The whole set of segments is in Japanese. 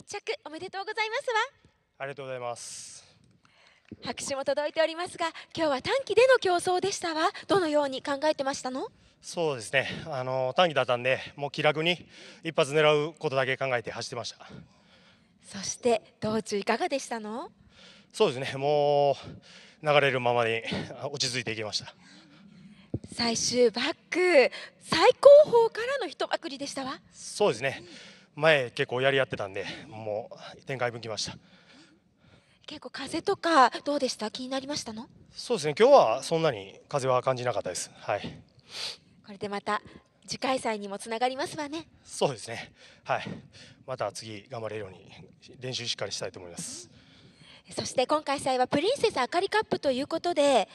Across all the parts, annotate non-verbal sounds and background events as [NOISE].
一着おめでとうございますわありがとうございます拍手も届いておりますが今日は短期での競争でしたわどのように考えてましたのそうですねあの短期だったんでもう気楽に一発狙うことだけ考えて走ってましたそして道中いかがでしたのそうですねもう流れるままに落ち着いていきました最終バック最高峰からの一まくりでしたわそうですね、うん前結構やり合ってたんでもう展開分きました結構風とかどうでした気になりましたのそうですね今日はそんなに風は感じなかったですはいこれでまた次回祭にもつながりますわねそうですねはいまた次頑張れるように練習しっかりしたいと思います、そして今回祭はプリンセスあかりカップということで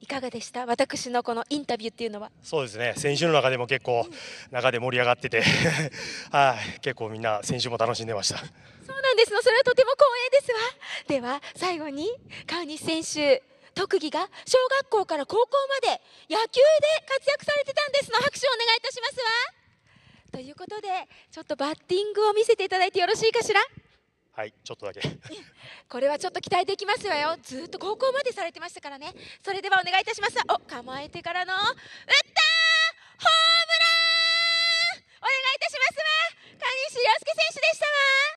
いかがでした私のこのインタビューっていうのはそうですね選手の中でも結構、中で盛り上がってて [LAUGHS] はい、結構みんな選手も楽しんでましたそうなんですのそれはとても光栄ですわでは最後に川西選手特技が小学校から高校まで野球で活躍されてたんですの拍手をお願いいたしますわということでちょっとバッティングを見せていただいてよろしいかしらはいちょっとだけ [LAUGHS] これはちょっと期待できますわよずっと高校までされてましたからねそれではお願いいたしますお構えてからの打った